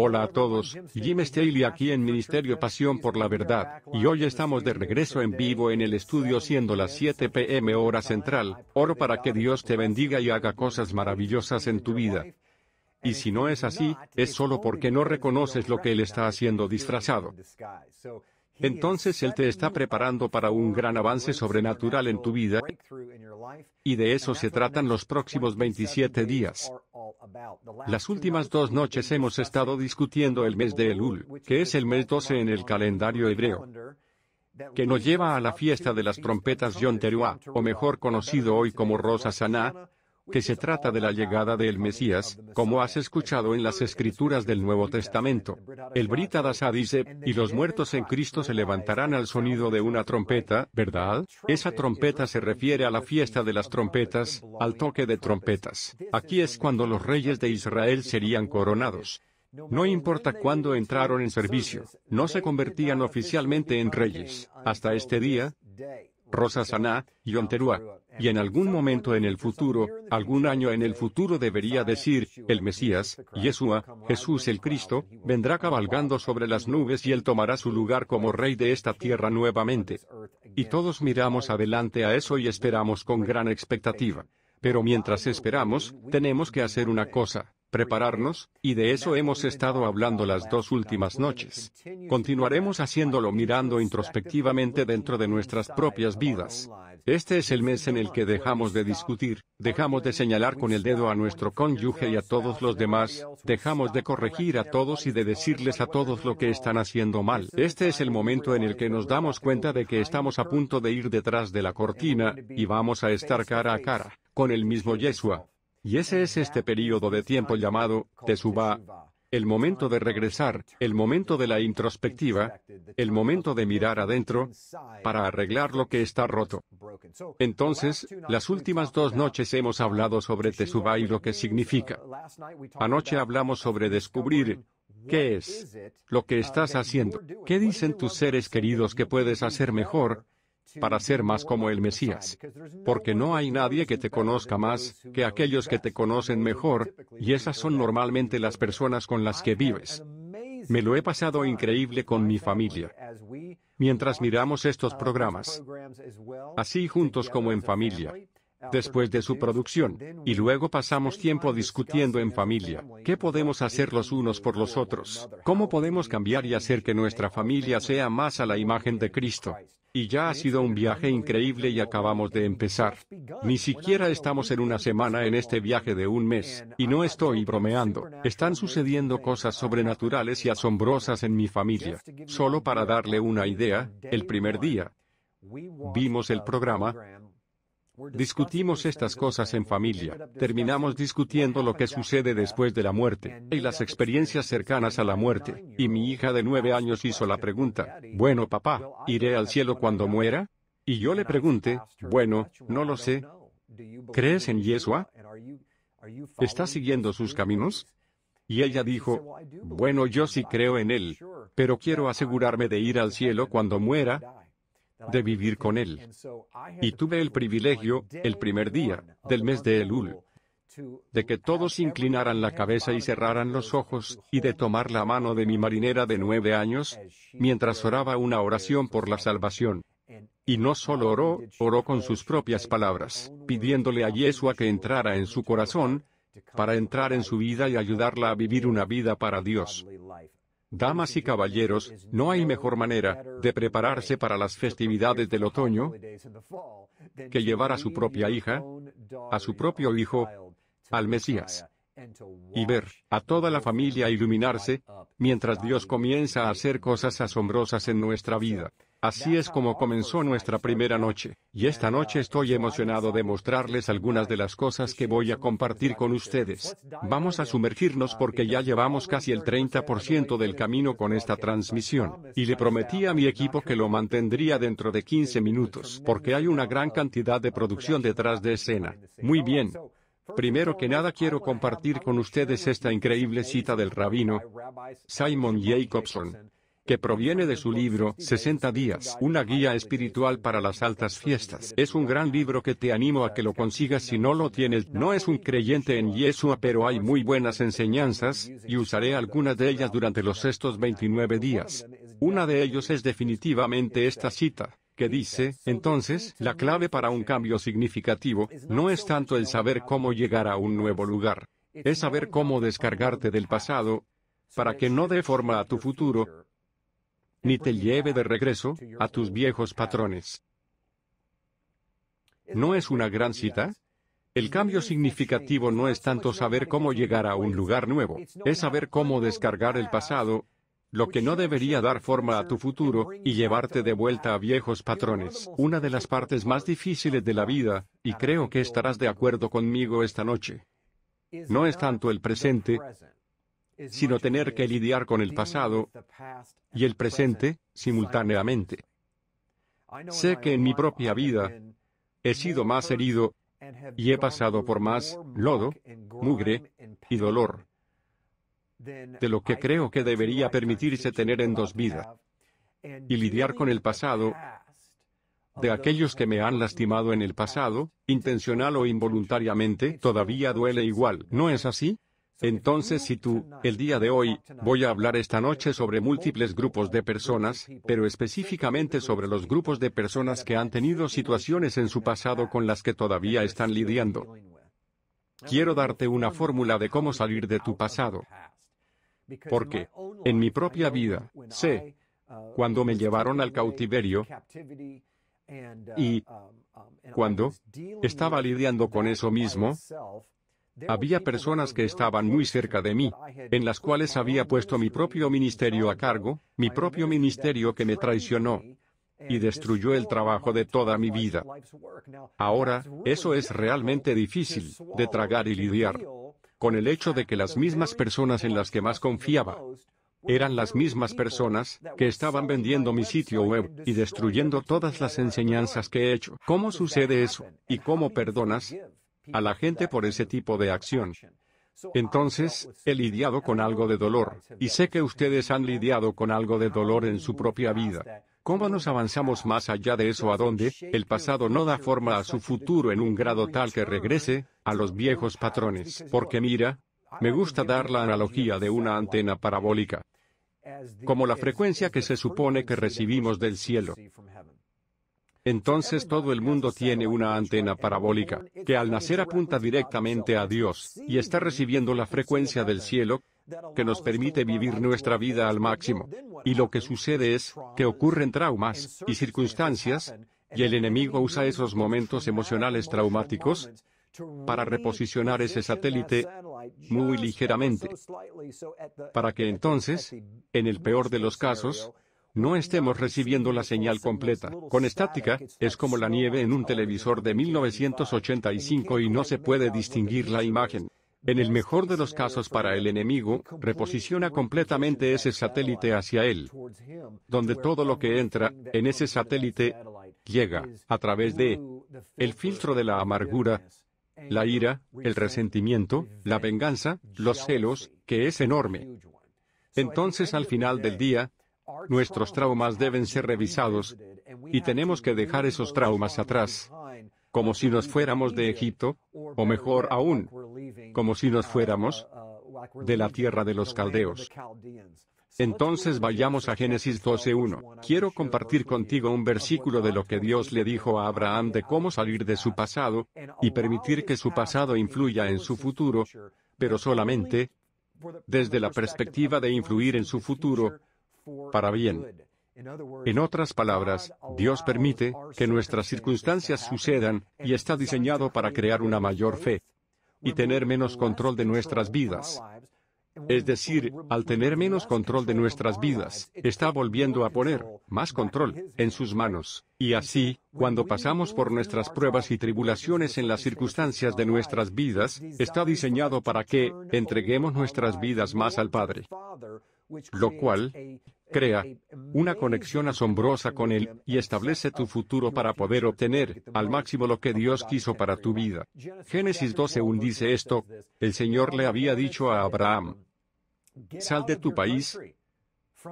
Hola a todos, Jim Staley aquí en Ministerio Pasión por la Verdad, y hoy estamos de regreso en vivo en el estudio siendo las 7 pm hora central. Oro para que Dios te bendiga y haga cosas maravillosas en tu vida. Y si no es así, es solo porque no reconoces lo que Él está haciendo disfrazado. Entonces Él te está preparando para un gran avance sobrenatural en tu vida, y de eso se tratan los próximos 27 días. Las últimas dos noches hemos estado discutiendo el mes de Elul, que es el mes 12 en el calendario hebreo, que nos lleva a la fiesta de las trompetas Yom Teruah, o mejor conocido hoy como Rosa Saná, que se trata de la llegada del Mesías, como has escuchado en las escrituras del Nuevo Testamento. El Brit dice, y los muertos en Cristo se levantarán al sonido de una trompeta, ¿verdad? Esa trompeta se refiere a la fiesta de las trompetas, al toque de trompetas. Aquí es cuando los reyes de Israel serían coronados. No importa cuándo entraron en servicio, no se convertían oficialmente en reyes, hasta este día. Rosasana, Yonterúa. Y en algún momento en el futuro, algún año en el futuro debería decir, el Mesías, Yeshua, Jesús el Cristo, vendrá cabalgando sobre las nubes y él tomará su lugar como rey de esta tierra nuevamente. Y todos miramos adelante a eso y esperamos con gran expectativa. Pero mientras esperamos, tenemos que hacer una cosa prepararnos, y de eso hemos estado hablando las dos últimas noches. Continuaremos haciéndolo mirando introspectivamente dentro de nuestras propias vidas. Este es el mes en el que dejamos de discutir, dejamos de señalar con el dedo a nuestro cónyuge y a todos los demás, dejamos de corregir a todos y de decirles a todos lo que están haciendo mal. Este es el momento en el que nos damos cuenta de que estamos a punto de ir detrás de la cortina, y vamos a estar cara a cara, con el mismo Yeshua, y ese es este período de tiempo llamado tesubá, el momento de regresar, el momento de la introspectiva, el momento de mirar adentro para arreglar lo que está roto. Entonces, las últimas dos noches hemos hablado sobre tesubá y lo que significa. Anoche hablamos sobre descubrir qué es lo que estás haciendo, qué dicen tus seres queridos que puedes hacer mejor, para ser más como el Mesías. Porque no hay nadie que te conozca más que aquellos que te conocen mejor, y esas son normalmente las personas con las que vives. Me lo he pasado increíble con mi familia. Mientras miramos estos programas, así juntos como en familia, después de su producción, y luego pasamos tiempo discutiendo en familia, qué podemos hacer los unos por los otros, cómo podemos cambiar y hacer que nuestra familia sea más a la imagen de Cristo. Y ya ha sido un viaje increíble y acabamos de empezar. Ni siquiera estamos en una semana en este viaje de un mes, y no estoy bromeando. Están sucediendo cosas sobrenaturales y asombrosas en mi familia. Solo para darle una idea, el primer día, vimos el programa, Discutimos estas cosas en familia, terminamos discutiendo lo que sucede después de la muerte y las experiencias cercanas a la muerte, y mi hija de nueve años hizo la pregunta, bueno papá, ¿iré al cielo cuando muera? Y yo le pregunté, bueno, no lo sé. ¿Crees en Yeshua? ¿Estás siguiendo sus caminos? Y ella dijo, bueno, yo sí creo en él, pero quiero asegurarme de ir al cielo cuando muera, de vivir con él. Y tuve el privilegio, el primer día del mes de Elul, de que todos inclinaran la cabeza y cerraran los ojos, y de tomar la mano de mi marinera de nueve años, mientras oraba una oración por la salvación. Y no solo oró, oró con sus propias palabras, pidiéndole a Yeshua que entrara en su corazón, para entrar en su vida y ayudarla a vivir una vida para Dios. Damas y caballeros, no hay mejor manera de prepararse para las festividades del otoño que llevar a su propia hija, a su propio hijo, al Mesías y ver a toda la familia iluminarse, mientras Dios comienza a hacer cosas asombrosas en nuestra vida. Así es como comenzó nuestra primera noche, y esta noche estoy emocionado de mostrarles algunas de las cosas que voy a compartir con ustedes. Vamos a sumergirnos porque ya llevamos casi el 30% del camino con esta transmisión, y le prometí a mi equipo que lo mantendría dentro de 15 minutos, porque hay una gran cantidad de producción detrás de escena. Muy bien, Primero que nada quiero compartir con ustedes esta increíble cita del rabino Simon Jacobson, que proviene de su libro 60 días, una guía espiritual para las altas fiestas. Es un gran libro que te animo a que lo consigas si no lo tienes. No es un creyente en Yeshua, pero hay muy buenas enseñanzas, y usaré algunas de ellas durante los estos 29 días. Una de ellos es definitivamente esta cita que dice, entonces, la clave para un cambio significativo, no es tanto el saber cómo llegar a un nuevo lugar, es saber cómo descargarte del pasado, para que no dé forma a tu futuro, ni te lleve de regreso a tus viejos patrones. ¿No es una gran cita? El cambio significativo no es tanto saber cómo llegar a un lugar nuevo, es saber cómo descargar el pasado, lo que no debería dar forma a tu futuro y llevarte de vuelta a viejos patrones. Una de las partes más difíciles de la vida, y creo que estarás de acuerdo conmigo esta noche, no es tanto el presente, sino tener que lidiar con el pasado y el presente simultáneamente. Sé que en mi propia vida he sido más herido y he pasado por más lodo, mugre y dolor de lo que creo que debería permitirse tener en dos vidas y lidiar con el pasado de aquellos que me han lastimado en el pasado, intencional o involuntariamente, todavía duele igual, ¿no es así? Entonces si tú, el día de hoy, voy a hablar esta noche sobre múltiples grupos de personas, pero específicamente sobre los grupos de personas que han tenido situaciones en su pasado con las que todavía están lidiando. Quiero darte una fórmula de cómo salir de tu pasado porque en mi propia vida sé, uh, cuando me llevaron al cautiverio uh, y um, um, cuando estaba lidiando con eso mismo, había personas que estaban muy cerca de mí, en las cuales había puesto mi propio ministerio a cargo, mi propio ministerio que me traicionó y destruyó el trabajo de toda mi vida. Ahora, eso es realmente difícil de tragar y lidiar con el hecho de que las mismas personas en las que más confiaba eran las mismas personas que estaban vendiendo mi sitio web y destruyendo todas las enseñanzas que he hecho. ¿Cómo sucede eso? ¿Y cómo perdonas a la gente por ese tipo de acción? Entonces, he lidiado con algo de dolor, y sé que ustedes han lidiado con algo de dolor en su propia vida. ¿Cómo nos avanzamos más allá de eso a donde el pasado no da forma a su futuro en un grado tal que regrese a los viejos patrones? Porque mira, me gusta dar la analogía de una antena parabólica, como la frecuencia que se supone que recibimos del cielo. Entonces todo el mundo tiene una antena parabólica, que al nacer apunta directamente a Dios, y está recibiendo la frecuencia del cielo, que nos permite vivir nuestra vida al máximo. Y lo que sucede es que ocurren traumas y circunstancias, y el enemigo usa esos momentos emocionales traumáticos para reposicionar ese satélite muy ligeramente, para que entonces, en el peor de los casos, no estemos recibiendo la señal completa. Con estática, es como la nieve en un televisor de 1985 y no se puede distinguir la imagen en el mejor de los casos para el enemigo, reposiciona completamente ese satélite hacia él, donde todo lo que entra en ese satélite llega a través de el filtro de la amargura, la ira, el resentimiento, la venganza, los celos, que es enorme. Entonces al final del día, nuestros traumas deben ser revisados y tenemos que dejar esos traumas atrás, como si nos fuéramos de Egipto, o mejor aún, como si nos fuéramos de la tierra de los caldeos. Entonces vayamos a Génesis 12.1. Quiero compartir contigo un versículo de lo que Dios le dijo a Abraham de cómo salir de su pasado y permitir que su pasado influya en su futuro, pero solamente desde la perspectiva de influir en su futuro para bien. En otras palabras, Dios permite que nuestras circunstancias sucedan y está diseñado para crear una mayor fe, y tener menos control de nuestras vidas. Es decir, al tener menos control de nuestras vidas, está volviendo a poner más control en sus manos. Y así, cuando pasamos por nuestras pruebas y tribulaciones en las circunstancias de nuestras vidas, está diseñado para que entreguemos nuestras vidas más al Padre, lo cual Crea una conexión asombrosa con Él y establece tu futuro para poder obtener al máximo lo que Dios quiso para tu vida. Génesis 12.1 dice esto, el Señor le había dicho a Abraham, sal de tu país,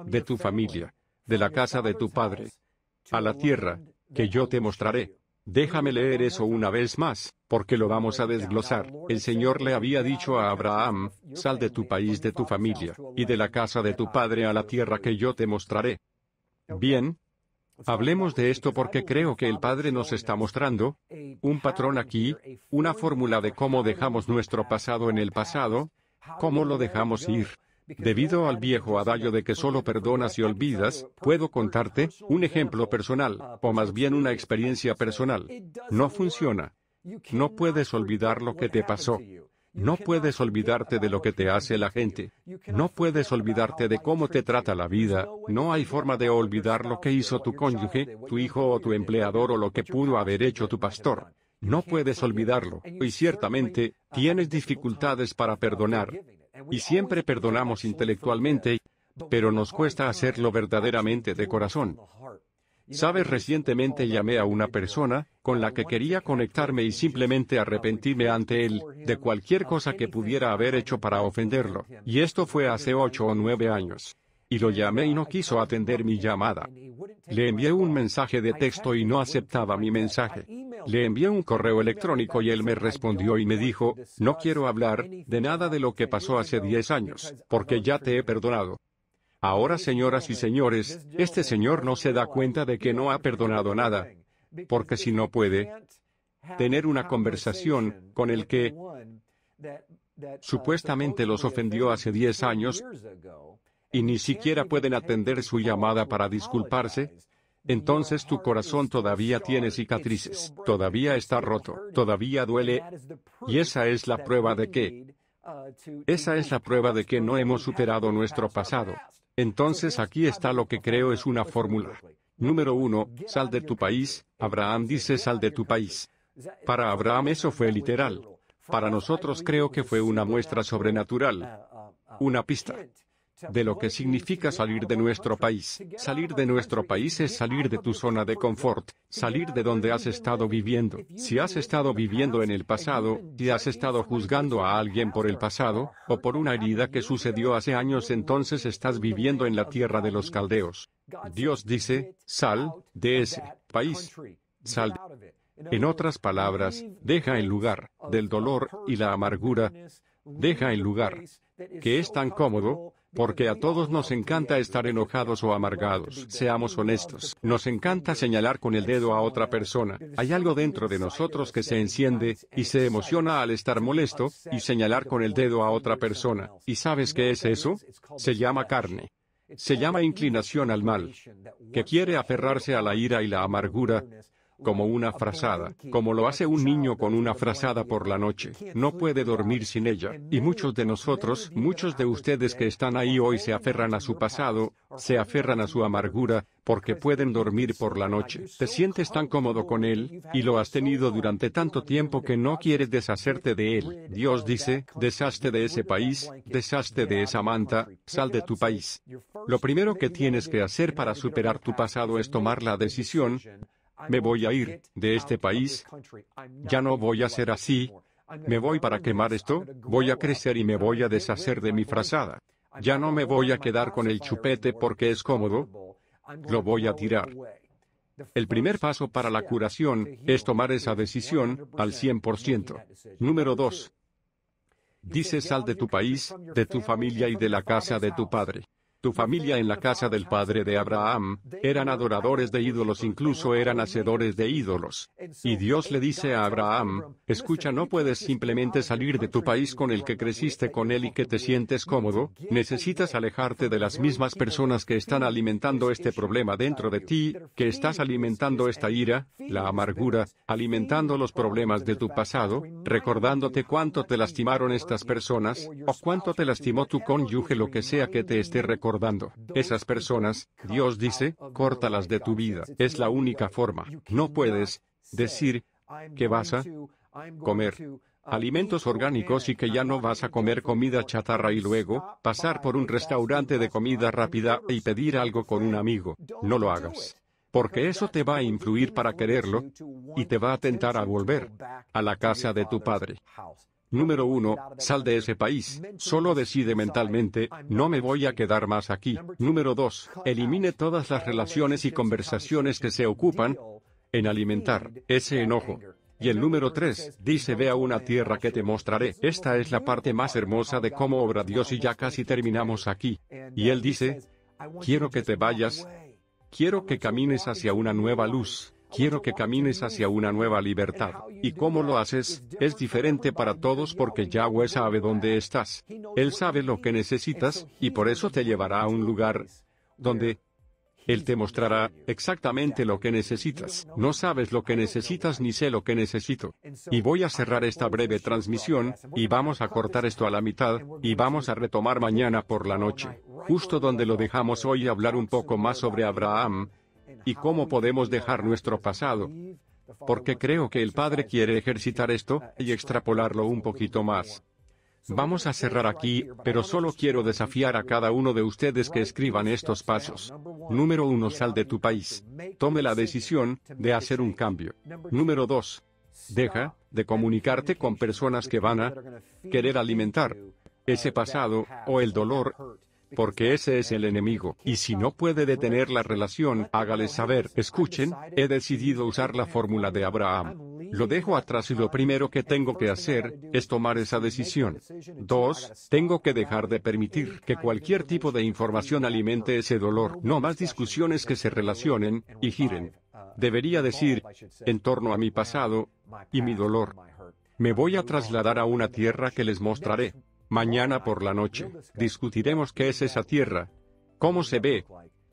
de tu familia, de la casa de tu padre, a la tierra que yo te mostraré. Déjame leer eso una vez más, porque lo vamos a desglosar. El Señor le había dicho a Abraham, sal de tu país, de tu familia, y de la casa de tu padre a la tierra que yo te mostraré. Bien, Hablemos de esto porque creo que el Padre nos está mostrando un patrón aquí, una fórmula de cómo dejamos nuestro pasado en el pasado, cómo lo dejamos ir, Debido al viejo adagio de que solo perdonas y olvidas, puedo contarte un ejemplo personal, o más bien una experiencia personal. No funciona. No puedes olvidar lo que te pasó. No puedes olvidarte de lo que te hace la gente. No puedes olvidarte de cómo te trata la vida. No hay forma de olvidar lo que hizo tu cónyuge, tu hijo o tu empleador o lo que pudo haber hecho tu pastor. No puedes olvidarlo, y ciertamente, tienes dificultades para perdonar y siempre perdonamos intelectualmente, pero nos cuesta hacerlo verdaderamente de corazón. Sabes, recientemente llamé a una persona, con la que quería conectarme y simplemente arrepentirme ante él, de cualquier cosa que pudiera haber hecho para ofenderlo, y esto fue hace ocho o nueve años y lo llamé y no quiso atender mi llamada. Le envié un mensaje de texto y no aceptaba mi mensaje. Le envié un correo electrónico y él me respondió y me dijo, no quiero hablar de nada de lo que pasó hace 10 años, porque ya te he perdonado. Ahora, señoras y señores, este señor no se da cuenta de que no ha perdonado nada, porque si no puede tener una conversación con el que supuestamente los ofendió hace 10 años, y ni siquiera pueden atender su llamada para disculparse, entonces tu corazón todavía tiene cicatrices, todavía está roto, todavía duele. Y esa es la prueba de que, esa es la prueba de que no hemos superado nuestro pasado. Entonces aquí está lo que creo es una fórmula. Número uno, sal de tu país, Abraham dice sal de tu país. Para Abraham eso fue literal. Para nosotros creo que fue una muestra sobrenatural, una pista de lo que significa salir de nuestro país. Salir de nuestro país es salir de tu zona de confort, salir de donde has estado viviendo. Si has estado viviendo en el pasado, y has estado juzgando a alguien por el pasado, o por una herida que sucedió hace años, entonces estás viviendo en la tierra de los caldeos. Dios dice, sal de ese país. Sal. En otras palabras, deja el lugar del dolor y la amargura. Deja el lugar que es tan cómodo, porque a todos nos encanta estar enojados o amargados, seamos honestos. Nos encanta señalar con el dedo a otra persona. Hay algo dentro de nosotros que se enciende y se emociona al estar molesto y señalar con el dedo a otra persona. ¿Y sabes qué es eso? Se llama carne. Se llama inclinación al mal, que quiere aferrarse a la ira y la amargura, como una frazada, como lo hace un niño con una frazada por la noche. No puede dormir sin ella, y muchos de nosotros, muchos de ustedes que están ahí hoy se aferran a su pasado, se aferran a su amargura, porque pueden dormir por la noche. Te sientes tan cómodo con él, y lo has tenido durante tanto tiempo que no quieres deshacerte de él. Dios dice, deshazte de ese país, deshazte de esa manta, sal de tu país. Lo primero que tienes que hacer para superar tu pasado es tomar la decisión me voy a ir de este país, ya no voy a ser así, me voy para quemar esto, voy a crecer y me voy a deshacer de mi frazada. Ya no me voy a quedar con el chupete porque es cómodo, lo voy a tirar. El primer paso para la curación es tomar esa decisión al 100%. Número dos. Dice sal de tu país, de tu familia y de la casa de tu padre. Tu familia en la casa del padre de Abraham, eran adoradores de ídolos, incluso eran hacedores de ídolos. Y Dios le dice a Abraham, escucha, no puedes simplemente salir de tu país con el que creciste con él y que te sientes cómodo, necesitas alejarte de las mismas personas que están alimentando este problema dentro de ti, que estás alimentando esta ira, la amargura, alimentando los problemas de tu pasado, recordándote cuánto te lastimaron estas personas, o cuánto te lastimó tu cónyuge, lo que sea que te esté recordando esas personas, Dios dice, córtalas de tu vida. Es la única forma. No puedes decir que vas a comer alimentos orgánicos y que ya no vas a comer comida chatarra y luego pasar por un restaurante de comida rápida y pedir algo con un amigo. No lo hagas. Porque eso te va a influir para quererlo y te va a tentar a volver a la casa de tu padre. Número uno, sal de ese país. Solo decide mentalmente, no me voy a quedar más aquí. Número dos, elimine todas las relaciones y conversaciones que se ocupan en alimentar ese enojo. Y el número tres, dice, ve a una tierra que te mostraré. Esta es la parte más hermosa de cómo obra Dios y ya casi terminamos aquí. Y él dice, quiero que te vayas, quiero que camines hacia una nueva luz. Quiero que camines hacia una nueva libertad. Y cómo lo haces, es diferente para todos porque Yahweh sabe dónde estás. Él sabe lo que necesitas, y por eso te llevará a un lugar donde Él te mostrará exactamente lo que necesitas. No sabes lo que necesitas ni sé lo que necesito. Y voy a cerrar esta breve transmisión, y vamos a cortar esto a la mitad, y vamos a retomar mañana por la noche justo donde lo dejamos hoy hablar un poco más sobre Abraham, y cómo podemos dejar nuestro pasado. Porque creo que el Padre quiere ejercitar esto y extrapolarlo un poquito más. Vamos a cerrar aquí, pero solo quiero desafiar a cada uno de ustedes que escriban estos pasos. Número uno, sal de tu país. Tome la decisión de hacer un cambio. Número dos, deja de comunicarte con personas que van a querer alimentar ese pasado o el dolor porque ese es el enemigo, y si no puede detener la relación, hágales saber, escuchen, he decidido usar la fórmula de Abraham. Lo dejo atrás y lo primero que tengo que hacer es tomar esa decisión. Dos, tengo que dejar de permitir que cualquier tipo de información alimente ese dolor, no más discusiones que se relacionen y giren. Debería decir, en torno a mi pasado y mi dolor. Me voy a trasladar a una tierra que les mostraré. Mañana por la noche, discutiremos qué es esa tierra, cómo se ve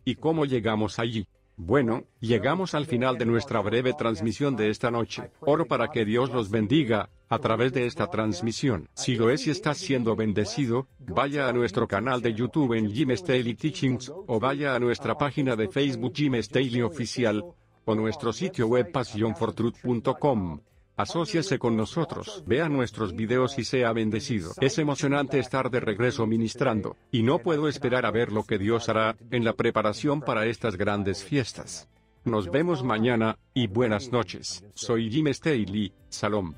y cómo llegamos allí. Bueno, llegamos al final de nuestra breve transmisión de esta noche. Oro para que Dios los bendiga a través de esta transmisión. Si lo es y estás siendo bendecido, vaya a nuestro canal de YouTube en Jim Staley Teachings o vaya a nuestra página de Facebook Jim Staley Oficial o nuestro sitio web passionfortruth.com. Asóciese con nosotros, vea nuestros videos y sea bendecido. Es emocionante estar de regreso ministrando, y no puedo esperar a ver lo que Dios hará en la preparación para estas grandes fiestas. Nos vemos mañana, y buenas noches. Soy Jim Staley, Salom.